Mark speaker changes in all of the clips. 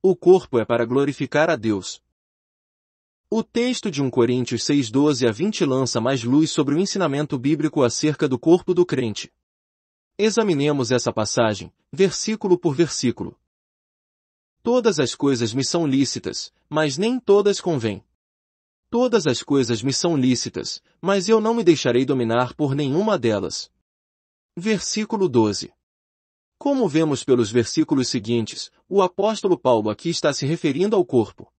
Speaker 1: O corpo é para glorificar a Deus. O texto de 1 Coríntios 12 a 20 lança mais luz sobre o ensinamento bíblico acerca do corpo do crente. Examinemos essa passagem, versículo por versículo. Todas as coisas me são lícitas, mas nem todas convêm. Todas as coisas me são lícitas, mas eu não me deixarei dominar por nenhuma delas. Versículo 12. Como vemos pelos versículos seguintes, o apóstolo Paulo aqui está se referindo ao corpo.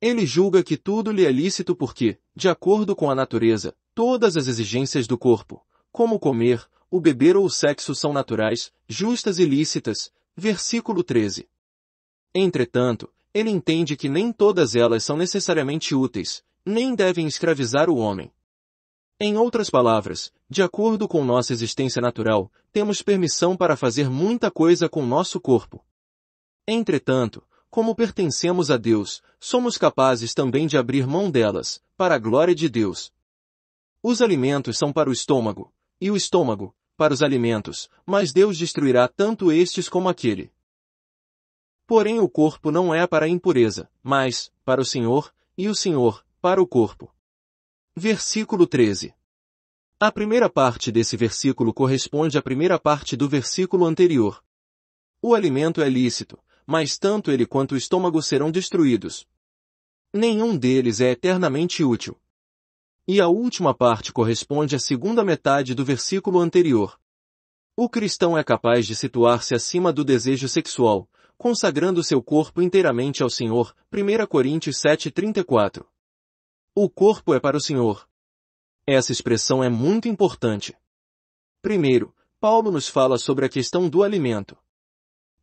Speaker 1: Ele julga que tudo lhe é lícito porque, de acordo com a natureza, todas as exigências do corpo, como comer, o beber ou o sexo são naturais, justas e lícitas. Versículo 13. Entretanto, ele entende que nem todas elas são necessariamente úteis, nem devem escravizar o homem. Em outras palavras, de acordo com nossa existência natural, temos permissão para fazer muita coisa com nosso corpo. Entretanto, como pertencemos a Deus, somos capazes também de abrir mão delas, para a glória de Deus. Os alimentos são para o estômago, e o estômago, para os alimentos, mas Deus destruirá tanto estes como aquele. Porém o corpo não é para a impureza, mas, para o Senhor, e o Senhor, para o corpo. Versículo 13. A primeira parte desse versículo corresponde à primeira parte do versículo anterior. O alimento é lícito, mas tanto ele quanto o estômago serão destruídos. Nenhum deles é eternamente útil. E a última parte corresponde à segunda metade do versículo anterior. O cristão é capaz de situar-se acima do desejo sexual, consagrando seu corpo inteiramente ao Senhor, 1 Coríntios 7:34. O corpo é para o Senhor. Essa expressão é muito importante. Primeiro, Paulo nos fala sobre a questão do alimento.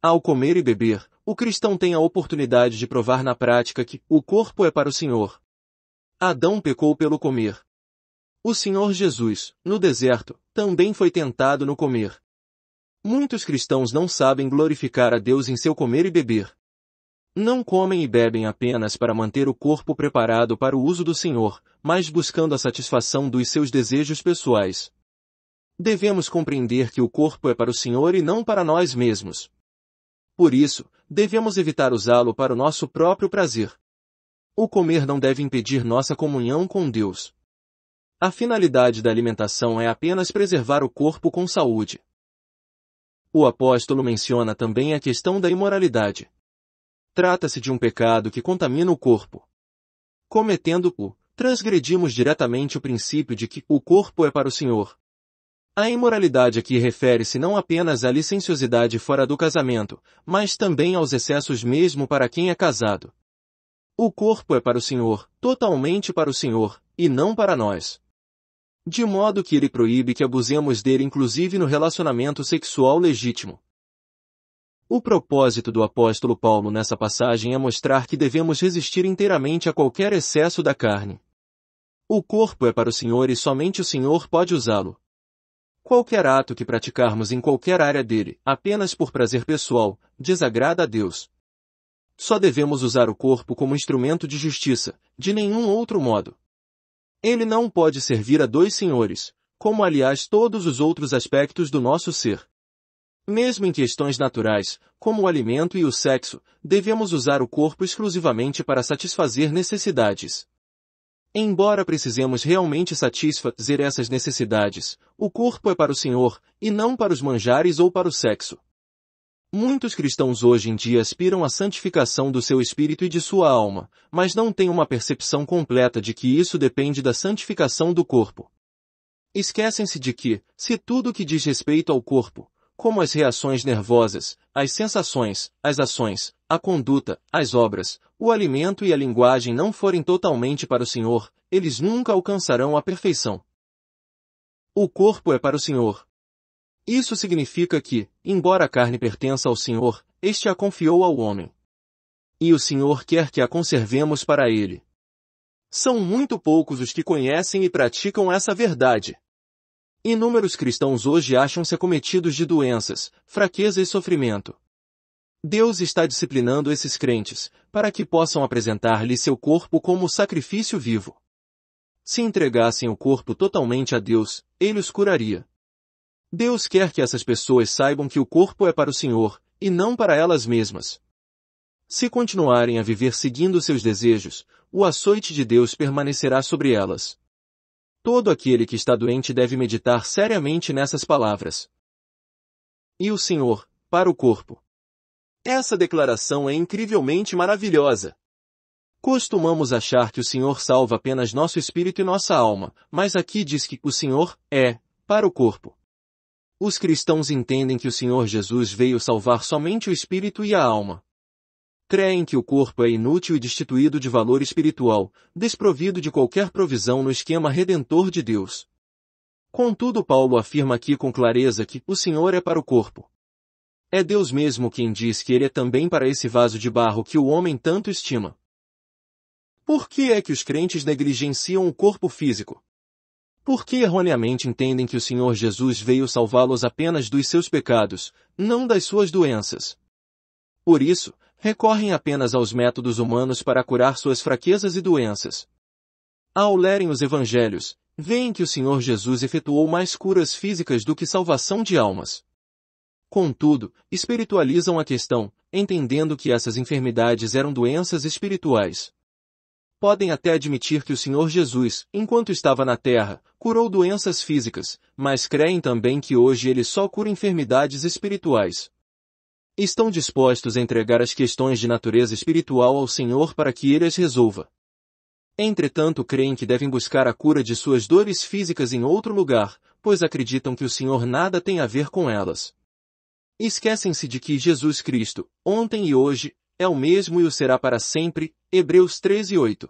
Speaker 1: Ao comer e beber, o cristão tem a oportunidade de provar na prática que o corpo é para o Senhor. Adão pecou pelo comer. O Senhor Jesus, no deserto, também foi tentado no comer. Muitos cristãos não sabem glorificar a Deus em seu comer e beber. Não comem e bebem apenas para manter o corpo preparado para o uso do Senhor, mas buscando a satisfação dos seus desejos pessoais. Devemos compreender que o corpo é para o Senhor e não para nós mesmos. Por isso, devemos evitar usá-lo para o nosso próprio prazer. O comer não deve impedir nossa comunhão com Deus. A finalidade da alimentação é apenas preservar o corpo com saúde. O apóstolo menciona também a questão da imoralidade. Trata-se de um pecado que contamina o corpo. Cometendo-o, transgredimos diretamente o princípio de que o corpo é para o Senhor. A imoralidade aqui refere-se não apenas à licenciosidade fora do casamento, mas também aos excessos mesmo para quem é casado. O corpo é para o Senhor, totalmente para o Senhor, e não para nós. De modo que ele proíbe que abusemos dele inclusive no relacionamento sexual legítimo. O propósito do apóstolo Paulo nessa passagem é mostrar que devemos resistir inteiramente a qualquer excesso da carne. O corpo é para o Senhor e somente o Senhor pode usá-lo. Qualquer ato que praticarmos em qualquer área dele, apenas por prazer pessoal, desagrada a Deus. Só devemos usar o corpo como instrumento de justiça, de nenhum outro modo. Ele não pode servir a dois senhores, como aliás todos os outros aspectos do nosso ser. Mesmo em questões naturais, como o alimento e o sexo, devemos usar o corpo exclusivamente para satisfazer necessidades. Embora precisemos realmente satisfazer essas necessidades, o corpo é para o Senhor, e não para os manjares ou para o sexo. Muitos cristãos hoje em dia aspiram à santificação do seu espírito e de sua alma, mas não têm uma percepção completa de que isso depende da santificação do corpo. Esquecem-se de que, se tudo que diz respeito ao corpo, como as reações nervosas, as sensações, as ações, a conduta, as obras, o alimento e a linguagem não forem totalmente para o Senhor, eles nunca alcançarão a perfeição. O corpo é para o Senhor. Isso significa que, embora a carne pertença ao Senhor, este a confiou ao homem. E o Senhor quer que a conservemos para ele. São muito poucos os que conhecem e praticam essa verdade. Inúmeros cristãos hoje acham-se acometidos de doenças, fraqueza e sofrimento. Deus está disciplinando esses crentes, para que possam apresentar-lhe seu corpo como sacrifício vivo. Se entregassem o corpo totalmente a Deus, Ele os curaria. Deus quer que essas pessoas saibam que o corpo é para o Senhor, e não para elas mesmas. Se continuarem a viver seguindo seus desejos, o açoite de Deus permanecerá sobre elas. Todo aquele que está doente deve meditar seriamente nessas palavras. E o Senhor, para o corpo. Essa declaração é incrivelmente maravilhosa. Costumamos achar que o Senhor salva apenas nosso espírito e nossa alma, mas aqui diz que o Senhor é para o corpo. Os cristãos entendem que o Senhor Jesus veio salvar somente o espírito e a alma, creem que o corpo é inútil e destituído de valor espiritual, desprovido de qualquer provisão no esquema redentor de Deus. Contudo Paulo afirma aqui com clareza que o Senhor é para o corpo. É Deus mesmo quem diz que ele é também para esse vaso de barro que o homem tanto estima. Por que é que os crentes negligenciam o corpo físico? Por que erroneamente entendem que o Senhor Jesus veio salvá-los apenas dos seus pecados, não das suas doenças? Por isso, recorrem apenas aos métodos humanos para curar suas fraquezas e doenças. Ao lerem os evangelhos, veem que o Senhor Jesus efetuou mais curas físicas do que salvação de almas. Contudo, espiritualizam a questão, entendendo que essas enfermidades eram doenças espirituais. Podem até admitir que o Senhor Jesus, enquanto estava na terra, curou doenças físicas, mas creem também que hoje ele só cura enfermidades espirituais. Estão dispostos a entregar as questões de natureza espiritual ao Senhor para que Ele as resolva. Entretanto, creem que devem buscar a cura de suas dores físicas em outro lugar, pois acreditam que o Senhor nada tem a ver com elas. Esquecem-se de que Jesus Cristo, ontem e hoje, é o mesmo e o será para sempre, Hebreus 13:8.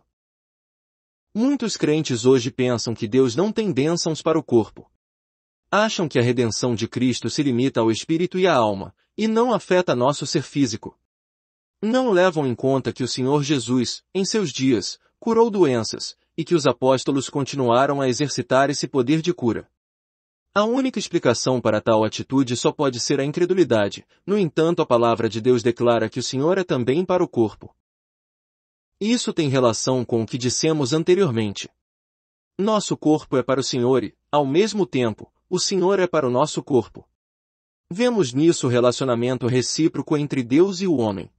Speaker 1: Muitos crentes hoje pensam que Deus não tem bênçãos para o corpo acham que a redenção de Cristo se limita ao espírito e à alma, e não afeta nosso ser físico. Não levam em conta que o Senhor Jesus, em seus dias, curou doenças, e que os apóstolos continuaram a exercitar esse poder de cura. A única explicação para tal atitude só pode ser a incredulidade, no entanto a palavra de Deus declara que o Senhor é também para o corpo. Isso tem relação com o que dissemos anteriormente. Nosso corpo é para o Senhor e, ao mesmo tempo, o Senhor é para o nosso corpo. Vemos nisso o relacionamento recíproco entre Deus e o homem.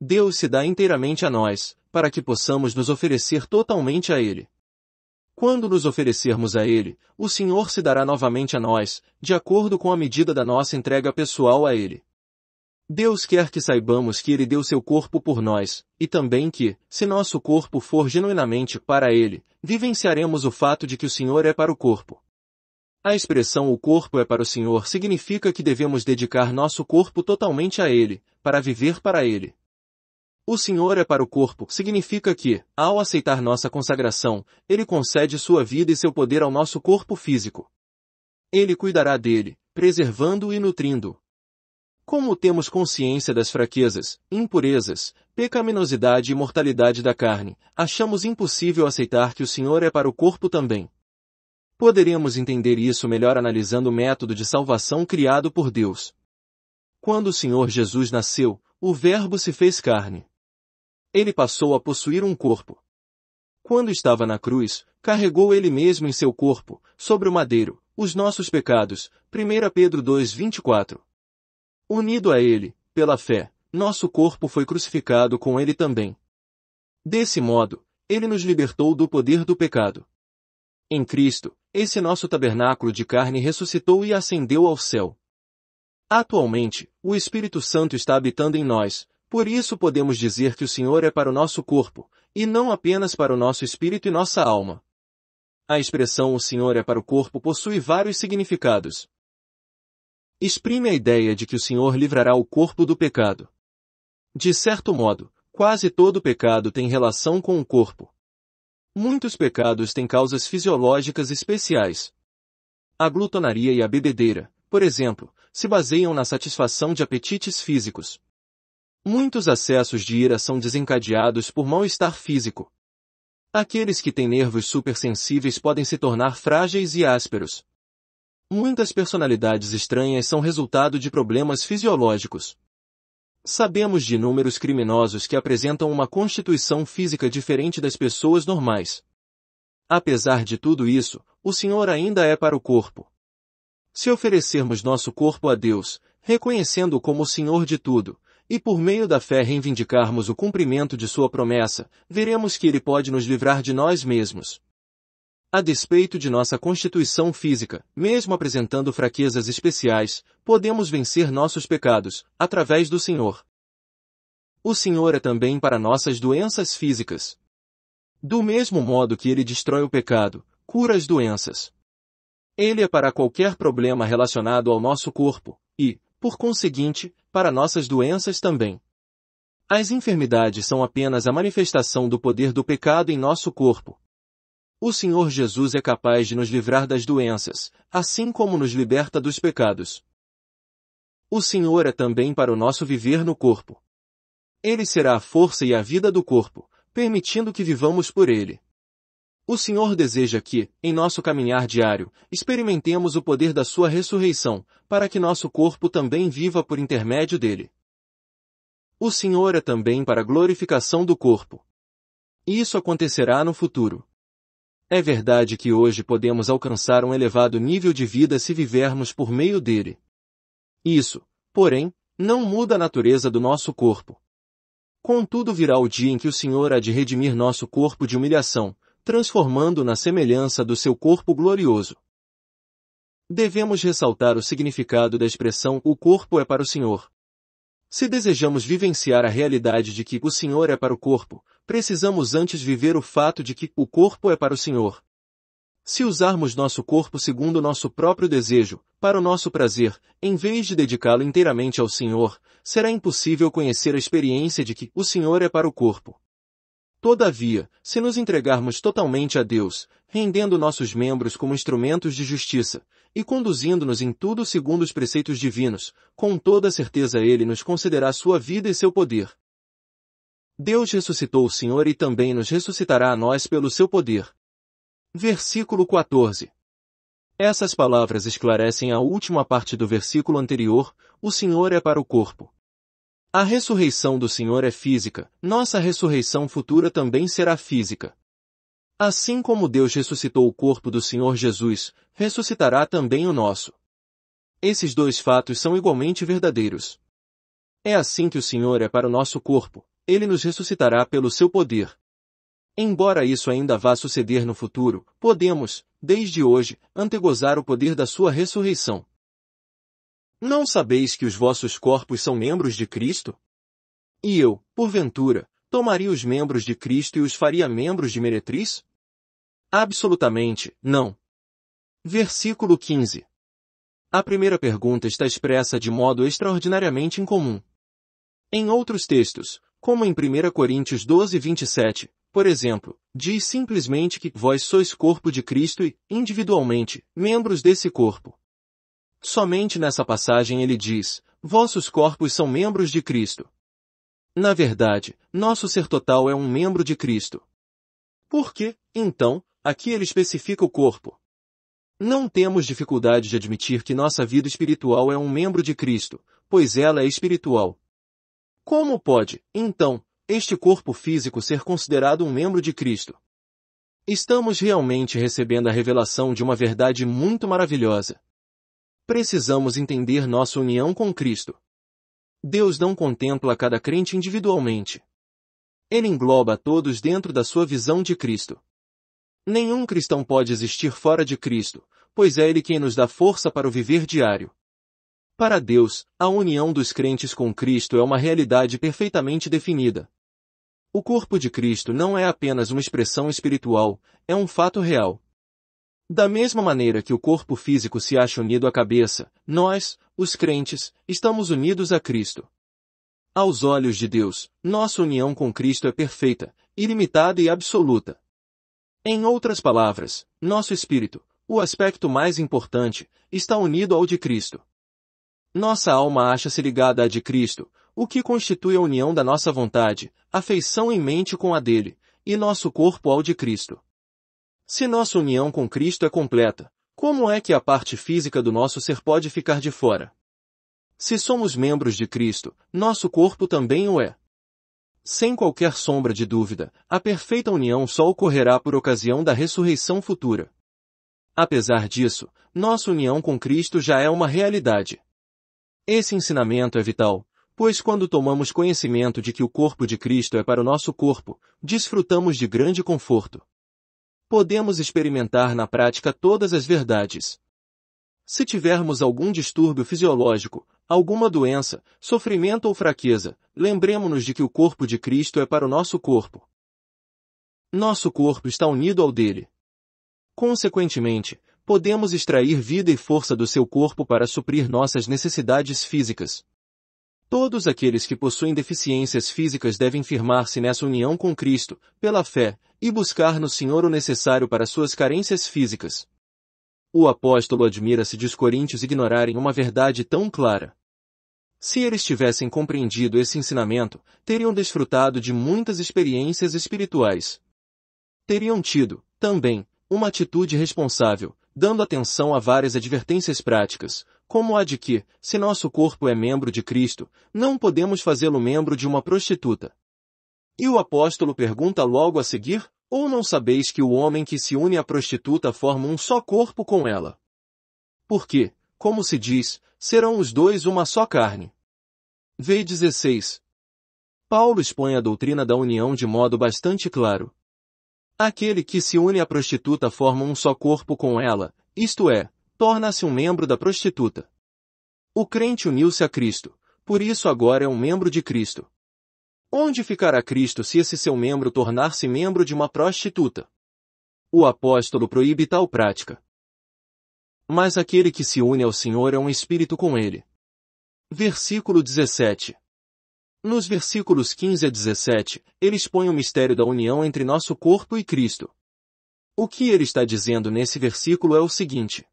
Speaker 1: Deus se dá inteiramente a nós, para que possamos nos oferecer totalmente a Ele. Quando nos oferecermos a Ele, o Senhor se dará novamente a nós, de acordo com a medida da nossa entrega pessoal a Ele. Deus quer que saibamos que Ele deu seu corpo por nós, e também que, se nosso corpo for genuinamente para Ele, vivenciaremos o fato de que o Senhor é para o corpo. A expressão o corpo é para o Senhor significa que devemos dedicar nosso corpo totalmente a Ele, para viver para Ele. O Senhor é para o corpo significa que, ao aceitar nossa consagração, Ele concede sua vida e seu poder ao nosso corpo físico. Ele cuidará dele, preservando-o e nutrindo-o. Como temos consciência das fraquezas, impurezas, pecaminosidade e mortalidade da carne, achamos impossível aceitar que o Senhor é para o corpo também. Poderemos entender isso melhor analisando o método de salvação criado por Deus. Quando o Senhor Jesus nasceu, o Verbo se fez carne. Ele passou a possuir um corpo. Quando estava na cruz, carregou ele mesmo em seu corpo, sobre o madeiro, os nossos pecados. 1 Pedro 2:24. Unido a ele, pela fé, nosso corpo foi crucificado com ele também. Desse modo, ele nos libertou do poder do pecado. Em Cristo, esse nosso tabernáculo de carne ressuscitou e ascendeu ao céu. Atualmente, o Espírito Santo está habitando em nós, por isso podemos dizer que o Senhor é para o nosso corpo, e não apenas para o nosso espírito e nossa alma. A expressão o Senhor é para o corpo possui vários significados. Exprime a ideia de que o Senhor livrará o corpo do pecado. De certo modo, quase todo pecado tem relação com o corpo. Muitos pecados têm causas fisiológicas especiais. A glutonaria e a bebedeira, por exemplo, se baseiam na satisfação de apetites físicos. Muitos acessos de ira são desencadeados por mal-estar físico. Aqueles que têm nervos supersensíveis podem se tornar frágeis e ásperos. Muitas personalidades estranhas são resultado de problemas fisiológicos. Sabemos de inúmeros criminosos que apresentam uma constituição física diferente das pessoas normais. Apesar de tudo isso, o Senhor ainda é para o corpo. Se oferecermos nosso corpo a Deus, reconhecendo-o como o Senhor de tudo, e por meio da fé reivindicarmos o cumprimento de sua promessa, veremos que ele pode nos livrar de nós mesmos. A despeito de nossa constituição física, mesmo apresentando fraquezas especiais, podemos vencer nossos pecados, através do Senhor. O Senhor é também para nossas doenças físicas. Do mesmo modo que Ele destrói o pecado, cura as doenças. Ele é para qualquer problema relacionado ao nosso corpo, e, por conseguinte, para nossas doenças também. As enfermidades são apenas a manifestação do poder do pecado em nosso corpo, o Senhor Jesus é capaz de nos livrar das doenças, assim como nos liberta dos pecados. O Senhor é também para o nosso viver no corpo. Ele será a força e a vida do corpo, permitindo que vivamos por ele. O Senhor deseja que, em nosso caminhar diário, experimentemos o poder da sua ressurreição, para que nosso corpo também viva por intermédio dele. O Senhor é também para a glorificação do corpo. Isso acontecerá no futuro, é verdade que hoje podemos alcançar um elevado nível de vida se vivermos por meio dele. Isso, porém, não muda a natureza do nosso corpo. Contudo virá o dia em que o Senhor há de redimir nosso corpo de humilhação, transformando na semelhança do seu corpo glorioso. Devemos ressaltar o significado da expressão o corpo é para o Senhor, se desejamos vivenciar a realidade de que o Senhor é para o corpo, precisamos antes viver o fato de que o corpo é para o Senhor. Se usarmos nosso corpo segundo nosso próprio desejo, para o nosso prazer, em vez de dedicá-lo inteiramente ao Senhor, será impossível conhecer a experiência de que o Senhor é para o corpo. Todavia, se nos entregarmos totalmente a Deus, rendendo nossos membros como instrumentos de justiça, e conduzindo-nos em tudo segundo os preceitos divinos, com toda certeza Ele nos concederá sua vida e seu poder. Deus ressuscitou o Senhor e também nos ressuscitará a nós pelo seu poder. Versículo 14. Essas palavras esclarecem a última parte do versículo anterior, o Senhor é para o corpo. A ressurreição do Senhor é física, nossa ressurreição futura também será física. Assim como Deus ressuscitou o corpo do Senhor Jesus, ressuscitará também o nosso. Esses dois fatos são igualmente verdadeiros. É assim que o Senhor é para o nosso corpo, ele nos ressuscitará pelo seu poder. Embora isso ainda vá suceder no futuro, podemos, desde hoje, antegozar o poder da sua ressurreição. Não sabeis que os vossos corpos são membros de Cristo? E eu, porventura, tomaria os membros de Cristo e os faria membros de meretriz? Absolutamente, não. Versículo 15. A primeira pergunta está expressa de modo extraordinariamente incomum. Em outros textos, como em 1 Coríntios 12, 27, por exemplo, diz simplesmente que vós sois corpo de Cristo e, individualmente, membros desse corpo. Somente nessa passagem ele diz, vossos corpos são membros de Cristo. Na verdade, nosso ser total é um membro de Cristo. Por que, então, aqui ele especifica o corpo? Não temos dificuldade de admitir que nossa vida espiritual é um membro de Cristo, pois ela é espiritual. Como pode, então, este corpo físico ser considerado um membro de Cristo? Estamos realmente recebendo a revelação de uma verdade muito maravilhosa. Precisamos entender nossa união com Cristo. Deus não contempla cada crente individualmente. Ele engloba todos dentro da sua visão de Cristo. Nenhum cristão pode existir fora de Cristo, pois é Ele quem nos dá força para o viver diário. Para Deus, a união dos crentes com Cristo é uma realidade perfeitamente definida. O corpo de Cristo não é apenas uma expressão espiritual, é um fato real. Da mesma maneira que o corpo físico se acha unido à cabeça, nós, os crentes, estamos unidos a Cristo. Aos olhos de Deus, nossa união com Cristo é perfeita, ilimitada e absoluta. Em outras palavras, nosso espírito, o aspecto mais importante, está unido ao de Cristo. Nossa alma acha-se ligada à de Cristo, o que constitui a união da nossa vontade, afeição e mente com a dele, e nosso corpo ao de Cristo. Se nossa união com Cristo é completa, como é que a parte física do nosso ser pode ficar de fora? Se somos membros de Cristo, nosso corpo também o é. Sem qualquer sombra de dúvida, a perfeita união só ocorrerá por ocasião da ressurreição futura. Apesar disso, nossa união com Cristo já é uma realidade. Esse ensinamento é vital, pois quando tomamos conhecimento de que o corpo de Cristo é para o nosso corpo, desfrutamos de grande conforto podemos experimentar na prática todas as verdades. Se tivermos algum distúrbio fisiológico, alguma doença, sofrimento ou fraqueza, lembremos-nos de que o corpo de Cristo é para o nosso corpo. Nosso corpo está unido ao dele. Consequentemente, podemos extrair vida e força do seu corpo para suprir nossas necessidades físicas. Todos aqueles que possuem deficiências físicas devem firmar-se nessa união com Cristo, pela fé, e buscar no Senhor o necessário para suas carências físicas. O apóstolo admira-se de os coríntios ignorarem uma verdade tão clara. Se eles tivessem compreendido esse ensinamento, teriam desfrutado de muitas experiências espirituais. Teriam tido, também, uma atitude responsável, dando atenção a várias advertências práticas, como a de que, se nosso corpo é membro de Cristo, não podemos fazê-lo membro de uma prostituta. E o apóstolo pergunta logo a seguir, ou não sabeis que o homem que se une à prostituta forma um só corpo com ela? Porque, como se diz, serão os dois uma só carne. V 16. Paulo expõe a doutrina da união de modo bastante claro. Aquele que se une à prostituta forma um só corpo com ela, isto é, torna-se um membro da prostituta. O crente uniu-se a Cristo, por isso agora é um membro de Cristo. Onde ficará Cristo se esse seu membro tornar-se membro de uma prostituta? O apóstolo proíbe tal prática. Mas aquele que se une ao Senhor é um espírito com ele. Versículo 17. Nos versículos 15 a 17, ele expõe o mistério da união entre nosso corpo e Cristo. O que ele está dizendo nesse versículo é o seguinte.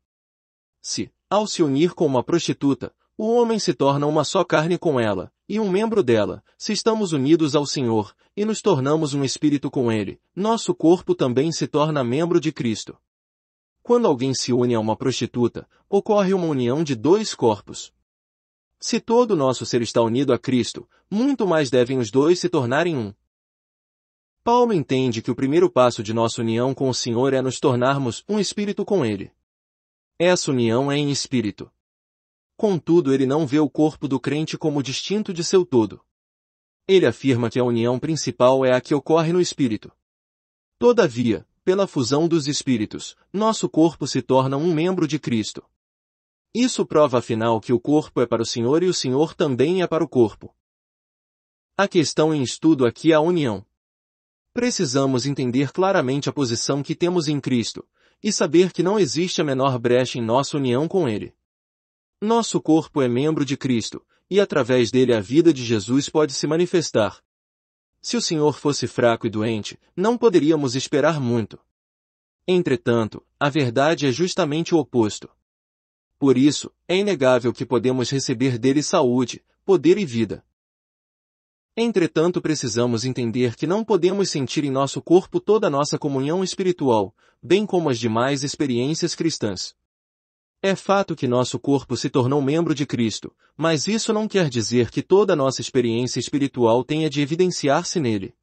Speaker 1: Se, ao se unir com uma prostituta, o homem se torna uma só carne com ela, e um membro dela, se estamos unidos ao Senhor, e nos tornamos um espírito com Ele, nosso corpo também se torna membro de Cristo. Quando alguém se une a uma prostituta, ocorre uma união de dois corpos. Se todo o nosso ser está unido a Cristo, muito mais devem os dois se tornarem um. Paulo entende que o primeiro passo de nossa união com o Senhor é nos tornarmos um espírito com Ele. Essa união é em espírito. Contudo, ele não vê o corpo do crente como distinto de seu todo. Ele afirma que a união principal é a que ocorre no espírito. Todavia, pela fusão dos espíritos, nosso corpo se torna um membro de Cristo. Isso prova afinal que o corpo é para o Senhor e o Senhor também é para o corpo. A questão em estudo aqui é a união. Precisamos entender claramente a posição que temos em Cristo, e saber que não existe a menor brecha em nossa união com Ele. Nosso corpo é membro de Cristo, e através dele a vida de Jesus pode se manifestar. Se o Senhor fosse fraco e doente, não poderíamos esperar muito. Entretanto, a verdade é justamente o oposto. Por isso, é inegável que podemos receber dele saúde, poder e vida. Entretanto precisamos entender que não podemos sentir em nosso corpo toda a nossa comunhão espiritual, bem como as demais experiências cristãs. É fato que nosso corpo se tornou membro de Cristo, mas isso não quer dizer que toda nossa experiência espiritual tenha de evidenciar-se nele.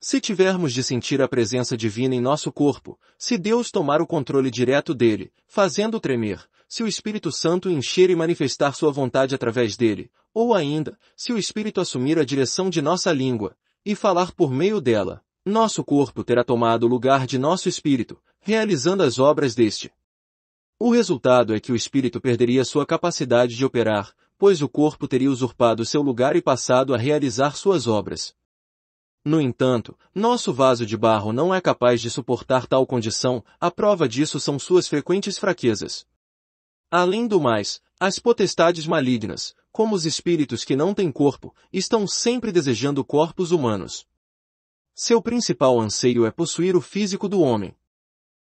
Speaker 1: Se tivermos de sentir a presença divina em nosso corpo, se Deus tomar o controle direto dele, fazendo tremer, se o Espírito Santo encher e manifestar sua vontade através dele, ou ainda, se o Espírito assumir a direção de nossa língua, e falar por meio dela, nosso corpo terá tomado o lugar de nosso espírito, realizando as obras deste. O resultado é que o espírito perderia sua capacidade de operar, pois o corpo teria usurpado seu lugar e passado a realizar suas obras. No entanto, nosso vaso de barro não é capaz de suportar tal condição, a prova disso são suas frequentes fraquezas. Além do mais, as potestades malignas, como os espíritos que não têm corpo, estão sempre desejando corpos humanos. Seu principal anseio é possuir o físico do homem.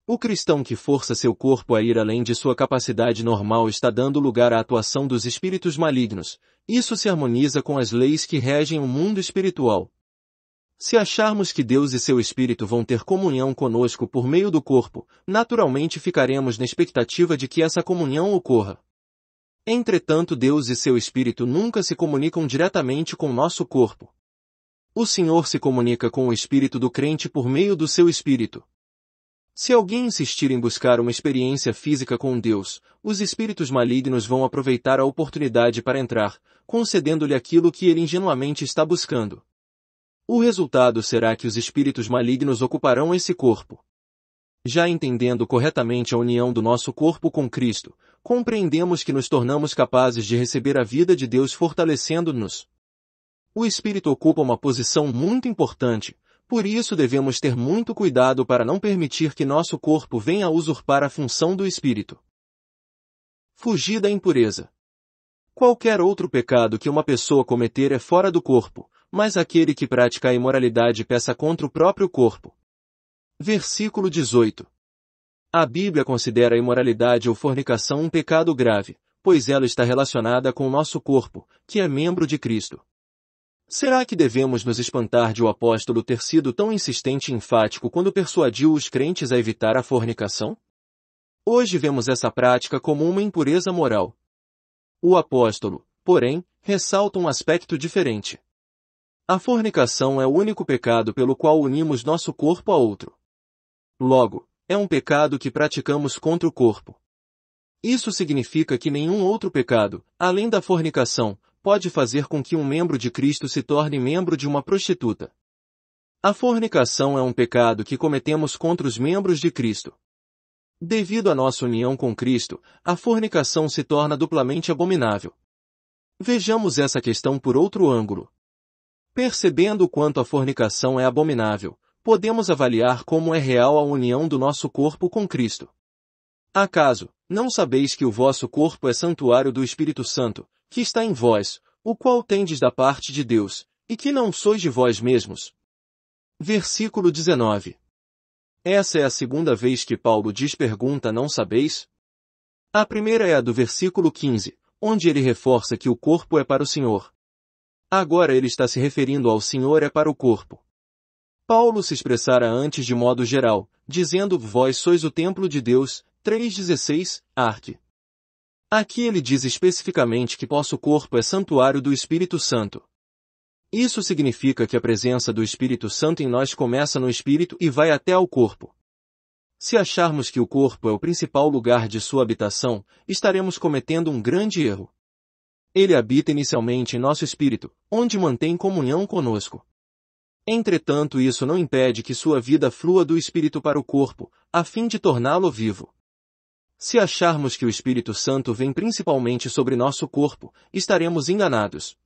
Speaker 1: O cristão que força seu corpo a ir além de sua capacidade normal está dando lugar à atuação dos espíritos malignos. Isso se harmoniza com as leis que regem o mundo espiritual. Se acharmos que Deus e seu Espírito vão ter comunhão conosco por meio do corpo, naturalmente ficaremos na expectativa de que essa comunhão ocorra. Entretanto, Deus e seu Espírito nunca se comunicam diretamente com nosso corpo. O Senhor se comunica com o Espírito do crente por meio do seu Espírito. Se alguém insistir em buscar uma experiência física com Deus, os espíritos malignos vão aproveitar a oportunidade para entrar, concedendo-lhe aquilo que ele ingenuamente está buscando. O resultado será que os espíritos malignos ocuparão esse corpo. Já entendendo corretamente a união do nosso corpo com Cristo, compreendemos que nos tornamos capazes de receber a vida de Deus fortalecendo-nos. O espírito ocupa uma posição muito importante, por isso devemos ter muito cuidado para não permitir que nosso corpo venha a usurpar a função do espírito. Fugir da impureza. Qualquer outro pecado que uma pessoa cometer é fora do corpo, mas aquele que pratica a imoralidade peça contra o próprio corpo. Versículo 18. A Bíblia considera a imoralidade ou fornicação um pecado grave, pois ela está relacionada com o nosso corpo, que é membro de Cristo. Será que devemos nos espantar de o apóstolo ter sido tão insistente e enfático quando persuadiu os crentes a evitar a fornicação? Hoje vemos essa prática como uma impureza moral. O apóstolo, porém, ressalta um aspecto diferente. A fornicação é o único pecado pelo qual unimos nosso corpo a outro. Logo, é um pecado que praticamos contra o corpo. Isso significa que nenhum outro pecado, além da fornicação, pode fazer com que um membro de Cristo se torne membro de uma prostituta. A fornicação é um pecado que cometemos contra os membros de Cristo. Devido à nossa união com Cristo, a fornicação se torna duplamente abominável. Vejamos essa questão por outro ângulo. Percebendo quanto a fornicação é abominável, podemos avaliar como é real a união do nosso corpo com Cristo. Acaso, não sabeis que o vosso corpo é santuário do Espírito Santo, que está em vós, o qual tendes da parte de Deus, e que não sois de vós mesmos? Versículo 19. Essa é a segunda vez que Paulo diz pergunta não sabeis? A primeira é a do versículo 15, onde ele reforça que o corpo é para o Senhor, Agora ele está se referindo ao Senhor é para o corpo. Paulo se expressara antes de modo geral, dizendo vós sois o templo de Deus, 3.16, arte. Aqui ele diz especificamente que nosso corpo é santuário do Espírito Santo. Isso significa que a presença do Espírito Santo em nós começa no Espírito e vai até ao corpo. Se acharmos que o corpo é o principal lugar de sua habitação, estaremos cometendo um grande erro. Ele habita inicialmente em nosso espírito, onde mantém comunhão conosco. Entretanto, isso não impede que sua vida flua do espírito para o corpo, a fim de torná-lo vivo. Se acharmos que o Espírito Santo vem principalmente sobre nosso corpo, estaremos enganados.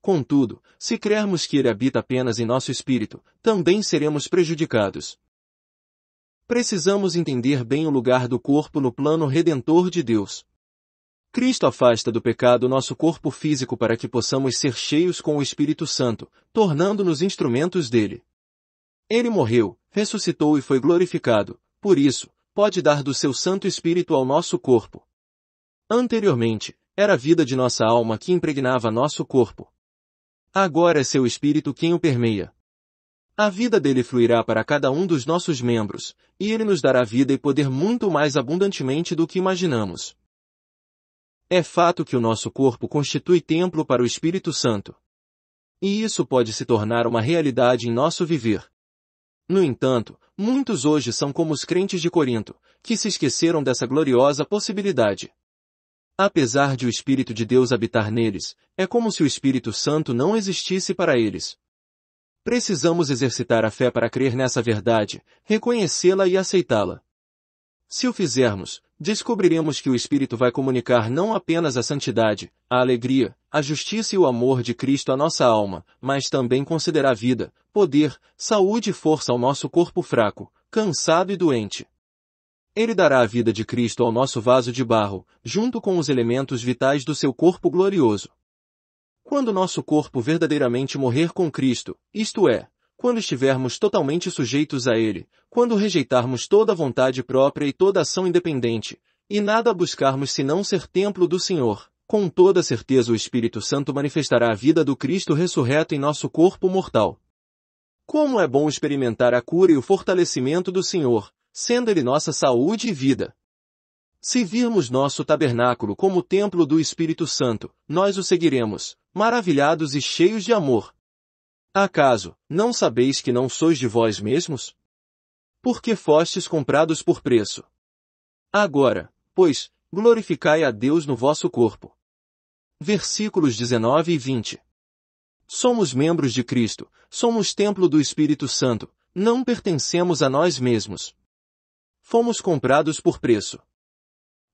Speaker 1: Contudo, se crermos que ele habita apenas em nosso espírito, também seremos prejudicados. Precisamos entender bem o lugar do corpo no plano redentor de Deus. Cristo afasta do pecado nosso corpo físico para que possamos ser cheios com o Espírito Santo, tornando-nos instrumentos dele. Ele morreu, ressuscitou e foi glorificado, por isso, pode dar do seu Santo Espírito ao nosso corpo. Anteriormente, era a vida de nossa alma que impregnava nosso corpo. Agora é seu Espírito quem o permeia. A vida dele fluirá para cada um dos nossos membros, e ele nos dará vida e poder muito mais abundantemente do que imaginamos. É fato que o nosso corpo constitui templo para o Espírito Santo. E isso pode se tornar uma realidade em nosso viver. No entanto, muitos hoje são como os crentes de Corinto, que se esqueceram dessa gloriosa possibilidade. Apesar de o Espírito de Deus habitar neles, é como se o Espírito Santo não existisse para eles. Precisamos exercitar a fé para crer nessa verdade, reconhecê-la e aceitá-la. Se o fizermos, descobriremos que o Espírito vai comunicar não apenas a santidade, a alegria, a justiça e o amor de Cristo à nossa alma, mas também considerar vida, poder, saúde e força ao nosso corpo fraco, cansado e doente. Ele dará a vida de Cristo ao nosso vaso de barro, junto com os elementos vitais do seu corpo glorioso. Quando nosso corpo verdadeiramente morrer com Cristo, isto é, quando estivermos totalmente sujeitos a Ele, quando rejeitarmos toda vontade própria e toda ação independente, e nada buscarmos senão ser templo do Senhor, com toda certeza o Espírito Santo manifestará a vida do Cristo ressurreto em nosso corpo mortal. Como é bom experimentar a cura e o fortalecimento do Senhor, sendo Ele nossa saúde e vida. Se virmos nosso tabernáculo como templo do Espírito Santo, nós o seguiremos, maravilhados e cheios de amor. Acaso, não sabeis que não sois de vós mesmos? Porque fostes comprados por preço. Agora, pois, glorificai a Deus no vosso corpo. Versículos 19 e 20. Somos membros de Cristo, somos templo do Espírito Santo, não pertencemos a nós mesmos. Fomos comprados por preço.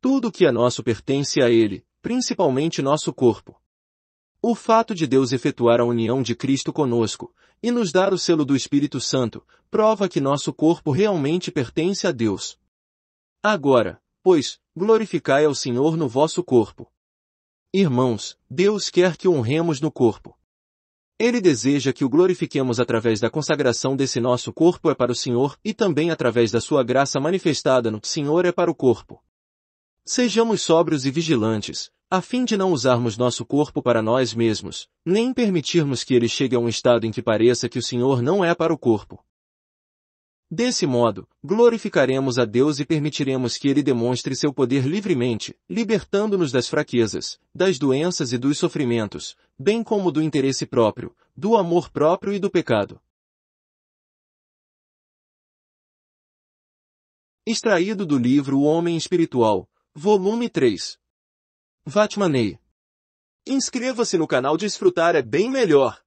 Speaker 1: Tudo que é nosso pertence a Ele, principalmente nosso corpo. O fato de Deus efetuar a união de Cristo conosco e nos dar o selo do Espírito Santo prova que nosso corpo realmente pertence a Deus. Agora, pois, glorificai ao Senhor no vosso corpo. Irmãos, Deus quer que honremos no corpo. Ele deseja que o glorifiquemos através da consagração desse nosso corpo é para o Senhor e também através da sua graça manifestada no Senhor é para o corpo. Sejamos sóbrios e vigilantes, a fim de não usarmos nosso corpo para nós mesmos, nem permitirmos que ele chegue a um estado em que pareça que o Senhor não é para o corpo. Desse modo, glorificaremos a Deus e permitiremos que Ele demonstre seu poder livremente, libertando-nos das fraquezas, das doenças e dos sofrimentos, bem como do interesse próprio, do amor próprio e do pecado. Extraído do livro O Homem Espiritual, volume 3. Vatmanei. Inscreva-se no canal Desfrutar é bem melhor.